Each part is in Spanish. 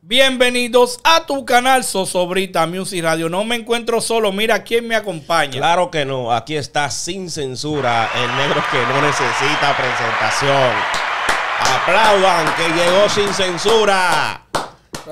Bienvenidos a tu canal Sosobrita Music Radio. No me encuentro solo, mira quién me acompaña. Claro que no, aquí está sin censura el negro que no necesita presentación. Aplaudan que llegó sin censura.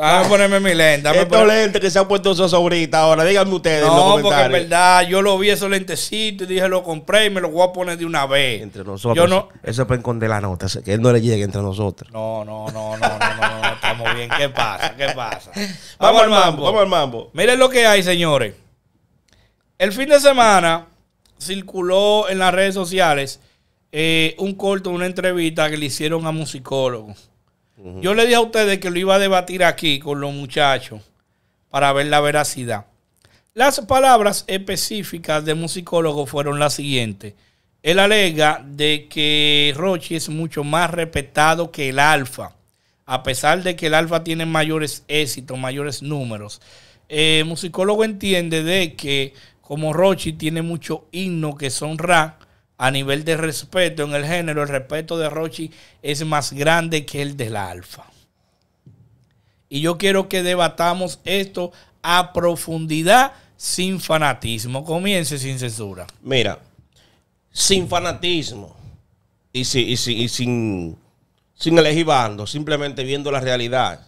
Ah, ponerme mi lente. Estos por... lentes que se ha puesto esos ahorita ahora, díganme ustedes. No, en los porque es verdad, yo lo vi esos lentecitos dije, lo compré y me lo voy a poner de una vez. Entre nosotros. Eso es para enconder la nota, que él no le llegue entre nosotros. No, no, no, no, no, no, estamos bien. ¿Qué pasa? ¿Qué pasa? Vamos, al mambo, vamos al mambo. Miren lo que hay, señores. El fin de semana circuló en las redes sociales eh, un corto, una entrevista que le hicieron a musicólogo. Yo le dije a ustedes que lo iba a debatir aquí con los muchachos para ver la veracidad. Las palabras específicas del musicólogo fueron las siguientes. Él alega de que Rochi es mucho más respetado que el Alfa, a pesar de que el Alfa tiene mayores éxitos, mayores números. Eh, el musicólogo entiende de que como Rochi tiene mucho himno que son a nivel de respeto en el género, el respeto de Rochi es más grande que el de la Alfa. Y yo quiero que debatamos esto a profundidad sin fanatismo. Comience sin censura. Mira, sin fanatismo y, sin, sin elegir simplemente viendo la realidad,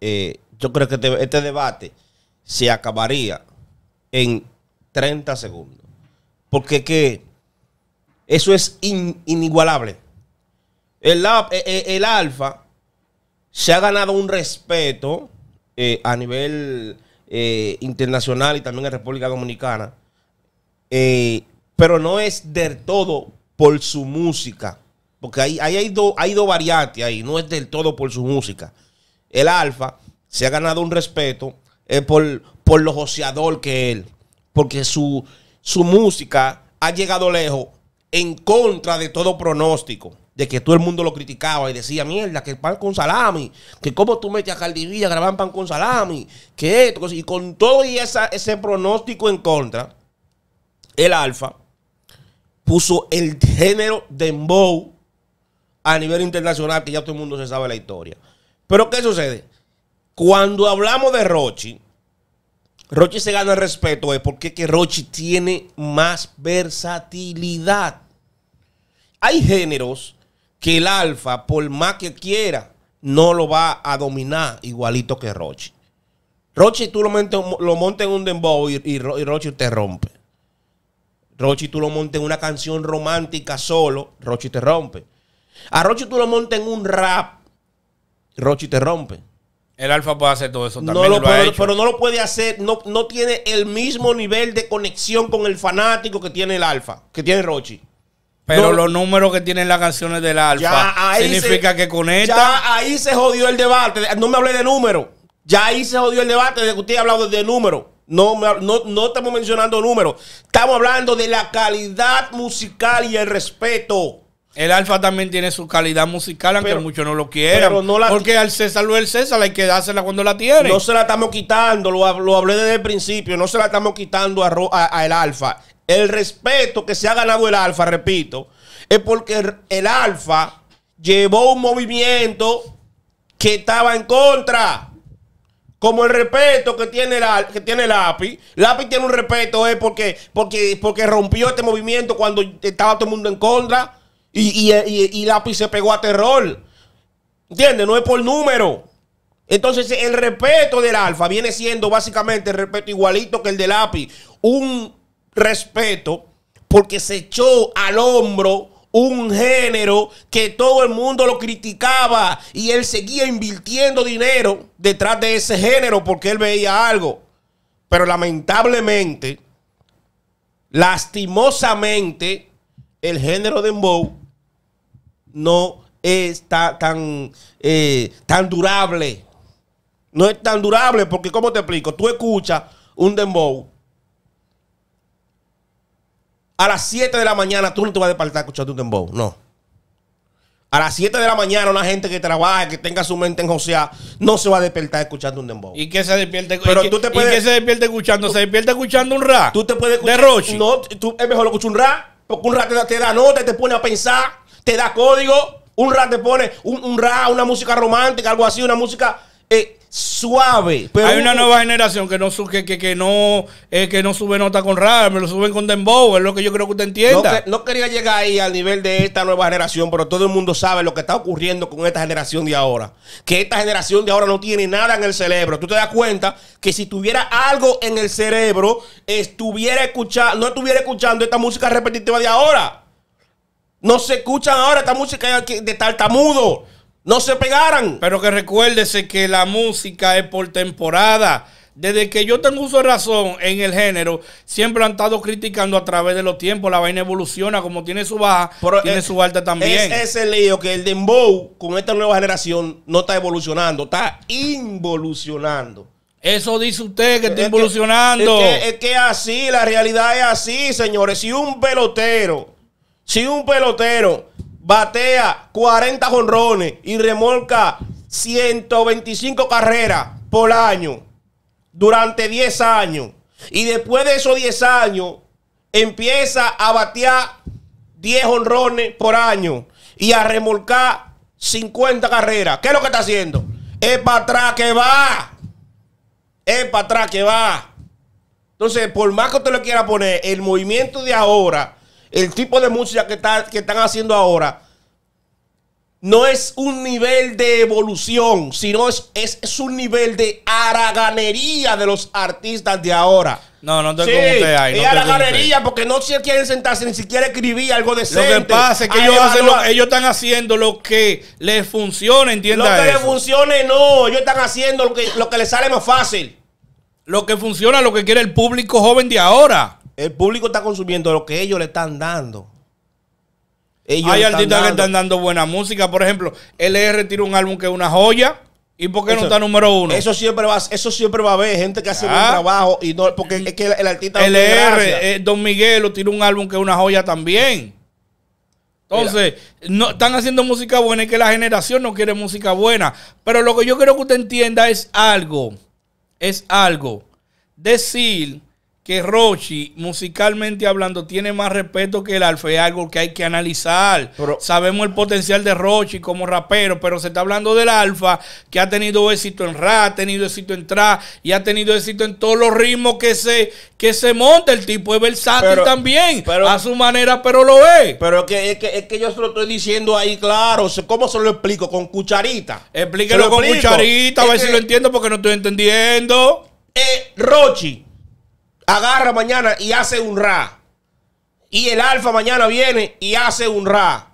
eh, yo creo que este, este debate se acabaría en 30 segundos. Porque que eso es inigualable. Eh, eh, el, Alfa se ha ganado un respeto eh, a nivel internacional y también en República Dominicana, pero no es del todo por su música, porque ahí, hay, dos variantes ahí, no es del todo por su música. El Alfa se ha ganado un respeto por, lo joseador que él, porque su, su música ha llegado lejos en contra de todo pronóstico. De que todo el mundo lo criticaba y decía, mierda, que pan con salami, que cómo tú metes a Caldivilla a grabar pan con salami, que esto, y con todo y ese pronóstico en contra, el Alfa puso el género de dembow a nivel internacional, que ya todo el mundo se sabe la historia. Pero ¿qué sucede? Cuando hablamos de Rochi, Rochi se gana el respeto es porque que Rochi tiene más versatilidad hay géneros que el alfa, por más que quiera, no lo va a dominar igualito que Rochi. Rochi, tú lo, lo montas en un dembow y, y, Rochi te rompe. Rochi, tú lo montas en una canción romántica solo, Rochi te rompe. A Rochi tú lo montas en un rap, Rochi te rompe. El Alfa puede hacer todo eso también. pero, no lo puede hacer, no, no tiene el mismo nivel de conexión con el fanático que tiene el Alfa, que tiene Rochi. Pero los números que tienen las canciones del Alfa significa que con esta. Ya ahí se jodió el debate. No me hablé de números. Ya ahí se jodió el debate de que usted ha hablado de números. No, no, no estamos mencionando números. Estamos hablando de la calidad musical y el respeto. El Alfa también tiene su calidad musical, aunque muchos no lo quieran. porque al César lo el César hay que dársela cuando la tiene. No se la estamos quitando, lo, hablé desde el principio, no se la estamos quitando al el Alfa el respeto que se ha ganado el Alfa, repito, es porque el, Alfa llevó un movimiento que estaba en contra. Como el respeto que tiene el, que tiene API. El API tiene un respeto es porque, porque, porque rompió este movimiento cuando estaba todo el mundo en contra. Y, y, API se pegó a terror. ¿Entiendes? No es por número. Entonces, el respeto del alfa viene siendo básicamente el respeto igualito que el del API. Un respeto porque se echó al hombro un género que todo el mundo lo criticaba y él seguía invirtiendo dinero detrás de ese género porque él veía algo. Pero lamentablemente, lastimosamente, el género de Dembow no está tan, eh, tan durable. No es tan durable porque, como te explico? Tú escuchas un Dembow a las 7 de la mañana tú no te vas a despertar escuchando un dembow, no. A las 7 de la mañana una gente que trabaja, que tenga su mente en no se va a despertar escuchando un dembow. ¿Y que se despierte? y qué se despierte escuchando? ¿Se despierte escuchando un rap? Tú te puedes De Roche. No, tú, es mejor escuchar un rap, porque un rap te da, te te pone a pensar, te da código. Un rap te pone un, un rap, una música romántica, algo así, una música... Eh, suave. Pero Hay una nueva generación que no, que, no, eh, que no sube nota con rap, me lo suben con dembow, es lo que yo creo que usted entienda. No, quería llegar ahí al nivel de esta nueva generación, pero todo el mundo sabe lo que está ocurriendo con esta generación de ahora. Que esta generación de ahora no tiene nada en el cerebro. Tú te das cuenta que si tuviera algo en el cerebro, estuviera escuchando, no estuviera escuchando esta música repetitiva de ahora. No se escuchan ahora esta música de tartamudo no se pegaran. Pero que recuérdese que la música es por temporada. Desde que yo tengo uso razón en el género, siempre han estado criticando a través de los tiempos. La vaina evoluciona, como tiene su baja, tiene eh, su alta también. Es ese lío que el Dembow con esta nueva generación no está evolucionando, está involucionando. Eso dice usted que está involucionando. evolucionando. es, que, es que así, la realidad es así, señores. Si un pelotero, si un pelotero batea 40 jonrones y remolca 125 carreras por año durante 10 años. Y después de esos 10 años, empieza a batear 10 honrones por año y a remolcar 50 carreras. ¿Qué es lo que está haciendo? Es para atrás que va. Es para atrás que va. Entonces, por más que usted lo quiera poner, el movimiento de ahora el tipo de música que, están haciendo ahora no es un nivel de evolución, sino es, es, un nivel de Araganería de los artistas de ahora. No, no te sí, usted ahí. No porque no se quieren sentarse ni siquiera escribir algo decente. Lo que pasa es que ellos, están haciendo lo que les funcione entienda Lo que les funcione, no. Ellos están haciendo lo que, lo que les sale más fácil. Lo que funciona, lo que quiere el público joven de ahora. El público está consumiendo lo que ellos le están dando. Hay artistas que están dando buena música. Por ejemplo, LR tiene un álbum que es una joya. ¿Y por qué no está número uno? Eso siempre va, eso siempre va a haber gente que hace buen ah. trabajo. y Porque es que el, artista. LR, eh, Don Miguel, tiene un álbum que es una joya también. Entonces, no, están haciendo música buena y que la generación no quiere música buena. Pero lo que yo quiero que usted entienda es algo. Es algo. Decir que Rochi, musicalmente hablando, tiene más respeto que el Alfa. Es algo que hay que analizar. Sabemos el potencial de Rochi como rapero, pero se está hablando del Alfa, que ha tenido éxito en rap, ha tenido éxito en trap y ha tenido éxito en todos los ritmos que se, que se monta. El tipo es versátil también, a su manera, pero lo es. Pero es que, es que, yo se lo estoy diciendo ahí, claro. ¿Cómo se lo explico? Con cucharita. Explíquelo con cucharita, a ver si lo entiendo porque no estoy entendiendo. Eh, Rochi agarra mañana y hace un ra. Y el alfa mañana viene y hace un ra.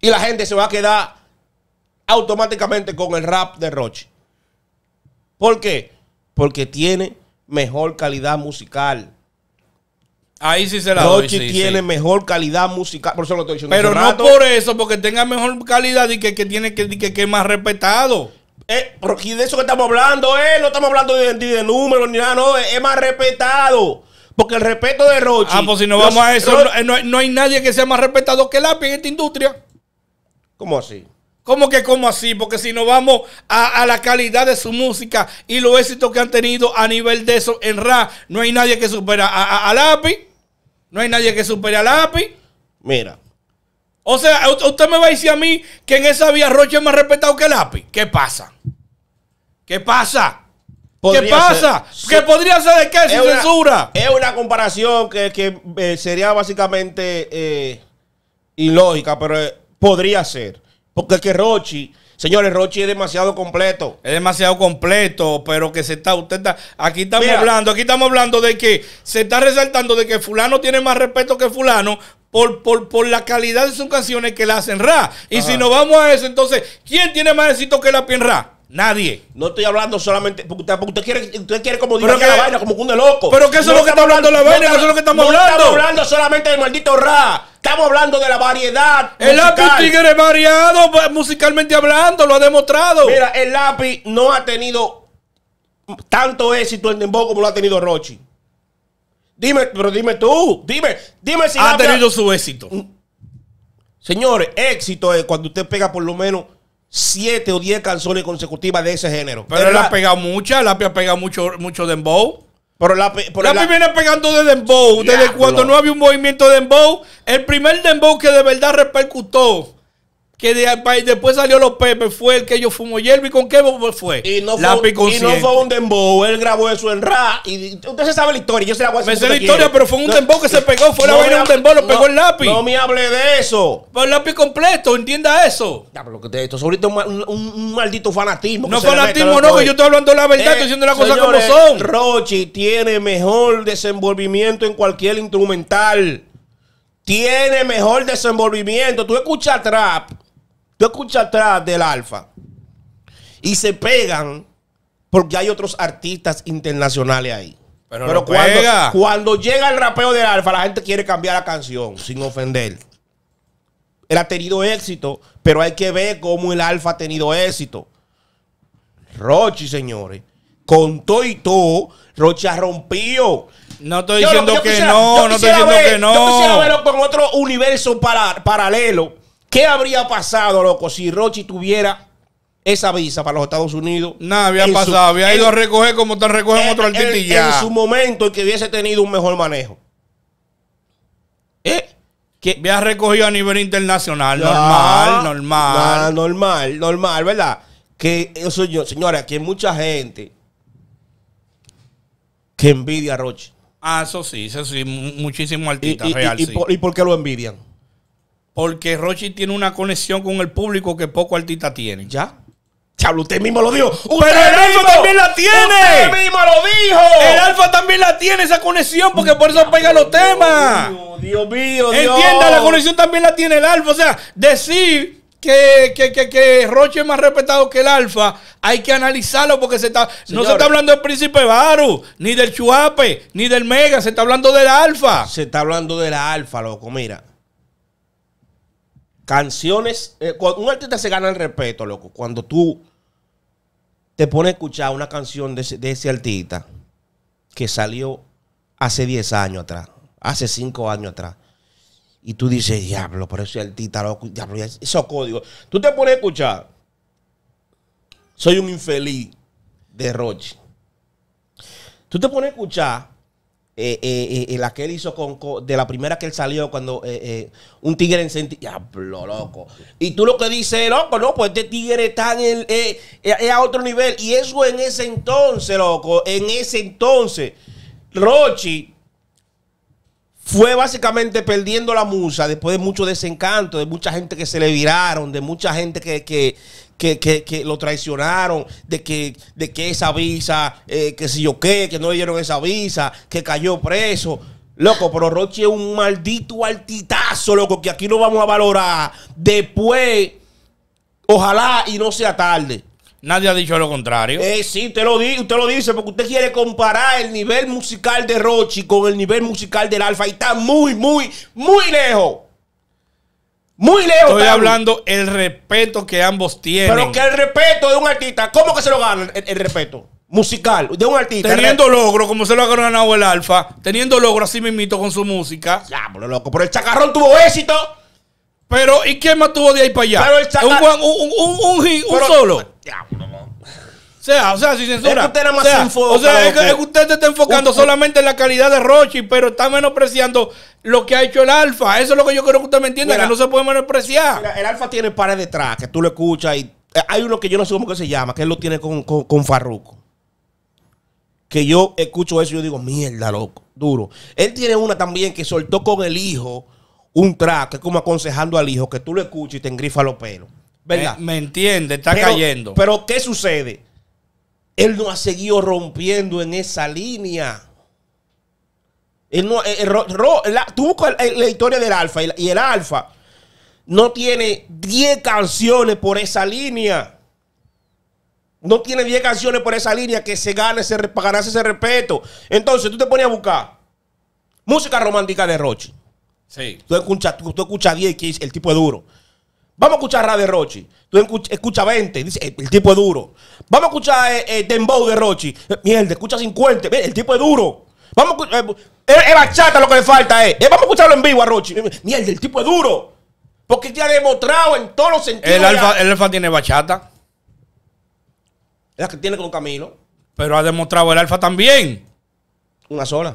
Y la gente se va a quedar automáticamente con el rap de Roche. ¿Por qué? Porque tiene mejor calidad musical. Ahí sí se la tiene mejor calidad musical. Pero no por eso, porque tenga mejor calidad y que, tiene que, que, que, más respetado. Eh, porque de eso que estamos hablando, eh, no estamos hablando de, de números ni nada, no, es, más respetado. Porque el respeto de Rochi. Ah, pues si no vamos a eso, eh, no, hay nadie que sea más respetado que Lapi en esta industria. ¿Cómo así? ¿Cómo que cómo así? Porque si nos vamos a, la calidad de su música y los éxitos que han tenido a nivel de eso en rap, no hay nadie que supera a, a Lapi. No hay nadie que supere a Lapi. Mira, o sea, usted me va a decir a mí que en esa vía Roche es más respetado que Lápiz. ¿Qué pasa? ¿Qué pasa? ¿Qué pasa? ¿Qué podría ser de qué sin censura? Es una comparación que, eh, sería básicamente eh, ilógica, pero eh, podría ser. Porque que Rochi, señores, Rochi es demasiado completo. Es demasiado completo, pero que se está, usted está, aquí estamos hablando, aquí estamos hablando de que se está resaltando de que fulano tiene más respeto que fulano por, por, por, la calidad de sus canciones que la hacen Ra. Y si nos vamos a eso, entonces, ¿quién tiene más éxito que la en Ra? Nadie. No estoy hablando solamente. Porque usted, quiere, usted quiere como diga que, la vaina, como que loco. Pero que eso es lo que está hablando la vaina, no, eso es lo que estamos hablando. Estamos hablando solamente del maldito Ra. Estamos hablando de la variedad. El musical. lápiz tigre es variado, pues, musicalmente hablando, lo ha demostrado. Mira, el lápiz no ha tenido tanto éxito en Dembow como lo ha tenido Rochi. Dime, pero dime tú, dime, dime si... Ha tenido su éxito. Mm. Señores, éxito es cuando usted pega por lo menos siete o diez canciones consecutivas de ese género. Pero él la... ha pegado muchas, la ha pegado mucho, mucho dembow. Pero la, viene pegando de dembow. Desde cuando no había un movimiento de dembow, el primer dembow que de verdad repercutó que de, después salió los Pepe, fue el que yo fumo hierba y con qué fue. Y no, fue, un, no fue un dembow, él grabó eso en rap. Y usted se sabe la historia, yo se la voy a decir. Me sé la historia, pero fue un dembow que se pegó, fue la vaina de un dembow, lo pegó el lápiz. No me hable de eso. Pero el lápiz completo, entienda eso. Ya, pero lo que esto es ahorita un, un, maldito fanatismo. No fanatismo, no, que yo estoy hablando la verdad, estoy eh, diciendo las cosas como son. Rochi tiene mejor desenvolvimiento en cualquier instrumental. Tiene mejor desenvolvimiento. Tú escuchas trap Tú escuchas atrás del Alfa y se pegan porque hay otros artistas internacionales ahí. Pero, cuando, llega el rapeo del Alfa, la gente quiere cambiar la canción sin ofender él ha tenido éxito, pero hay que ver cómo el Alfa ha tenido éxito. Rochi, señores, con todo y todo, Rochi ha rompido. No estoy diciendo que, no, no estoy diciendo que no. Yo quisiera verlo con otro universo paralelo ¿Qué habría pasado, loco, si Rochi tuviera esa visa para los Estados Unidos? Nada había pasado, había ido a recoger como te recogen otro artista y ya. En su momento en que hubiese tenido un mejor manejo. ¿Eh? había recogido a nivel internacional, normal, normal. normal, normal, ¿verdad? Que eso yo, señores, aquí hay mucha gente que envidia a Rochi. Ah, eso sí, eso sí, muchísimo artista real. ¿Y por qué lo envidian? Porque Rochi tiene una conexión con el público que poco artista tiene, Ya. Chablo, usted mismo lo dijo. Pero el mismo, también la tiene. Usted mismo lo dijo. El Alfa también la tiene esa conexión porque por eso pega los temas. Dios, Dios mío, Entienda, la conexión también la tiene el Alfa. O sea, decir que, que, Roche es más respetado que el Alfa, hay que analizarlo porque se está, no se está hablando del Príncipe Baru, ni del Chuape, ni del Mega, se está hablando del Alfa. Se está hablando del Alfa, loco, mira canciones. Eh, un artista se gana el respeto, loco. Cuando tú te pones a escuchar una canción de ese, de artista que salió hace 10 años atrás, hace 5 años atrás. Y tú dices, diablo, pero ese artista, loco, diablo, esos códigos. Tú te pones a escuchar. Soy un infeliz de Roche. Tú te pones a escuchar eh, eh, eh, la que él hizo con, de la primera que él salió cuando un tigre en Diablo, loco. Y tú lo que dices, loco, no, pues este tigre está en el, a otro nivel. Y eso en ese entonces, loco, en ese entonces, Rochi fue básicamente perdiendo la musa después de mucho desencanto, de mucha gente que se le viraron, de mucha gente que, que, que, que lo traicionaron, de que, de que esa visa, eh, que si yo qué, que no le dieron esa visa, que cayó preso. Loco, pero Rochi es un maldito altitazo, loco, que aquí lo vamos a valorar. Después, ojalá y no sea tarde. Nadie ha dicho lo contrario. Eh, sí, lo, usted lo dice porque usted quiere comparar el nivel musical de Rochi con el nivel musical del Alfa y está muy, muy, muy lejos. Muy lejos. Estoy hablando el respeto que ambos tienen. Pero que el respeto de un artista, ¿cómo que se lo gana el, respeto? musical de un artista. Teniendo logro, como se lo ha ganado el Alfa, teniendo logro así mismito con su música. Diablo, loco, pero el chacarrón tuvo éxito. Pero, ¿y quién más tuvo de ahí para allá? Pero el chacarrón. Un, solo sea, o sea, si se Es usted era más O sea, es que, usted te está enfocando solamente en la calidad de Rochi, pero está menospreciando lo que ha hecho el Alfa. Eso es lo que yo creo que usted me entienda, que no se puede menospreciar. el Alfa tiene pares detrás, que tú lo escuchas y eh, hay uno que yo no sé cómo que se llama, que él lo tiene con, con, Farruco. Que yo escucho eso y yo digo, mierda, loco, duro. Él tiene una también que soltó con el hijo un track, como aconsejando al hijo, que tú lo escuchas y te engrifa los pelos. ¿Verdad? Me, entiende, está cayendo. Pero, ¿qué sucede? Él no ha seguido rompiendo en esa línea. Él no, eh, la, tú buscas la, historia del Alfa y, el Alfa no tiene 10 canciones por esa línea. No tiene 10 canciones por esa línea que se gane ese, para ese respeto. Entonces tú te pones a buscar música romántica de Roche. Sí. Tú escuchas, tú, 10 y el tipo es duro. Vamos a escuchar Ra de Rochi. Tú escuchas 20, dice, eh, el tipo es duro. Vamos a escuchar eh, Dembow eh, de Rochi. Eh, mierda, escucha 50, el tipo es duro. Vamos es bachata lo que le falta, eh. Vamos a escucharlo en vivo a Rochi. Mierda, el tipo es duro. Porque ya ha demostrado en todos los sentidos. El alfa, tiene bachata. La que tiene con Camilo. Pero ha demostrado el alfa también. Una sola.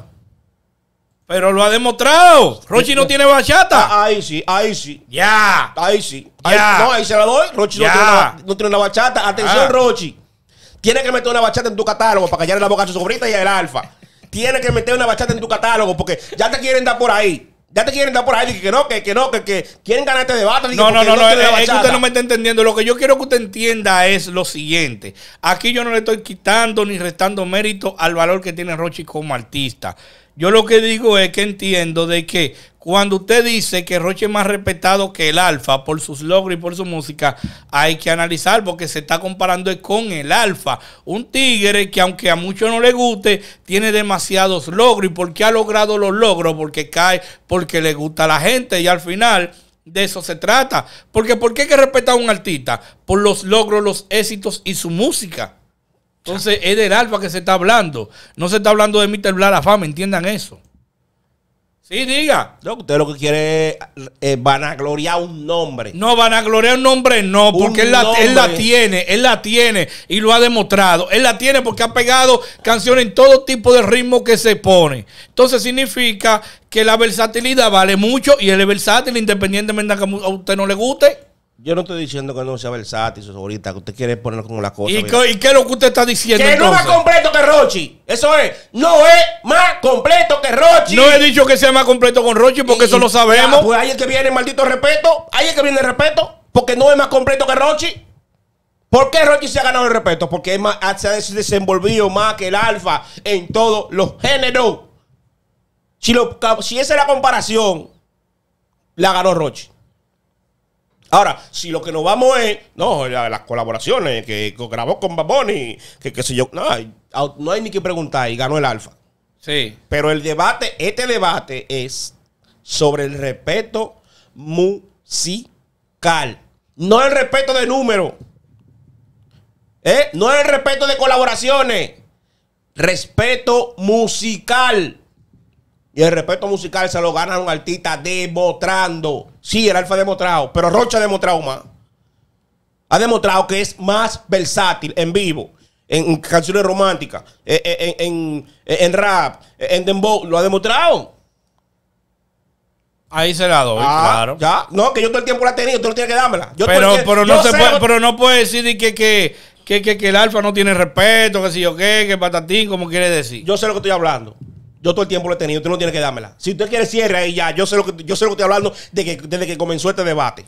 Pero lo ha demostrado. Rochi no tiene bachata. Ah, ahí sí, ahí sí. Ya. Ahí sí. Ahí, no, ahí se la doy. Rochi no tiene, una, bachata. Atención, ah. Rochi. Tiene que meter una bachata en tu catálogo para callar la boca a su sobrita y el alfa. Tiene que meter una bachata en tu catálogo porque ya te quieren dar por ahí. Ya te quieren dar por ahí. Que no, que, no, que, que quieren este debate. No, no, no, no. Es, usted no me está entendiendo. Lo que yo quiero que usted entienda es lo siguiente. Aquí yo no le estoy quitando ni restando mérito al valor que tiene Rochi como artista. Yo lo que digo es que entiendo de que cuando usted dice que Roche es más respetado que el Alfa por sus logros y por su música, hay que analizar porque se está comparando con el Alfa. Un tigre que aunque a muchos no le guste, tiene demasiados logros. ¿Y por qué ha logrado los logros? Porque cae, porque le gusta a la gente y al final... De eso se trata. Porque ¿por qué hay que respetar a un artista? Por los logros, los éxitos y su música. Entonces es del Alfa que se está hablando. No se está hablando de Mr. Fama, entiendan eso. Sí, diga. usted lo que quiere es eh, a vanagloriar un nombre. No, vanagloriar un nombre no, porque él la, él la, tiene, él la tiene y lo ha demostrado. Él la tiene porque ha pegado canciones en todo tipo de ritmo que se pone. Entonces significa que la versatilidad vale mucho y él es versátil independientemente de que a usted no le guste. Yo no estoy diciendo que no sea versátil, eso ahorita, que usted quiere poner como la cosa. ¿Y, qué es lo que usted está diciendo? Que no es más completo que Rochi. Eso es, no es más completo que Rochi. No he dicho que sea más completo con Rochi porque eso lo sabemos. pues hay el que viene maldito respeto. hay el que viene el respeto. Porque no es más completo que Rochi. ¿Por qué Rochi se ha ganado el respeto? Porque más, se ha desenvolvido más que el alfa en todos los géneros. Si, lo, si esa es la comparación, la ganó Rochi. Ahora, si lo que nos vamos es, no, las colaboraciones, que grabó con Baboni, que qué sé yo, no, hay ni que preguntar, y ganó el alfa. Sí. Pero el debate, este debate es sobre el respeto musical. No el respeto de número. ¿eh? No el respeto de colaboraciones. Respeto musical. Y el respeto musical se lo gana un artista demostrando. Sí, el alfa ha demostrado, pero Rocha ha demostrado más. Ha demostrado que es más versátil en vivo, en, canciones románticas, eh, eh, eh, en, rap, en dembow. Lo ha demostrado. Ahí se la doy, ah, claro. Ya, no, que yo todo el tiempo la he tenido, tú no tienes que dármela. pero, pero, no se puede, pero no puede decir que, que, el alfa no tiene respeto, que si yo qué, que patatín, como quiere decir. Yo sé lo que estoy hablando. Yo todo el tiempo lo he tenido, usted no tiene que dármela. Si usted quiere cierre ahí ya, yo sé lo que, yo sé lo que estoy hablando de que, desde que comenzó este debate.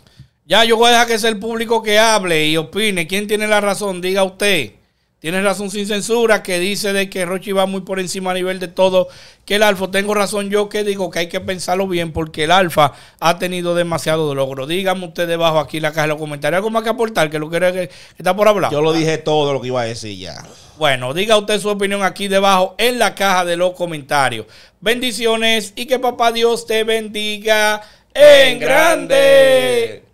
Ya, yo voy a dejar que sea el público que hable y opine. ¿Quién tiene la razón? Diga usted. Tienes razón sin censura que dice de que Rochi va muy por encima a nivel de todo que el Alfa. Tengo razón yo que digo que hay que pensarlo bien porque el Alfa ha tenido demasiado de logro. Dígame usted debajo aquí en la caja de los comentarios. ¿Algo más que aportar que lo que está por hablar? Yo lo dije todo lo que iba a decir ya. Bueno, diga usted su opinión aquí debajo en la caja de los comentarios. Bendiciones y que papá Dios te bendiga en grande.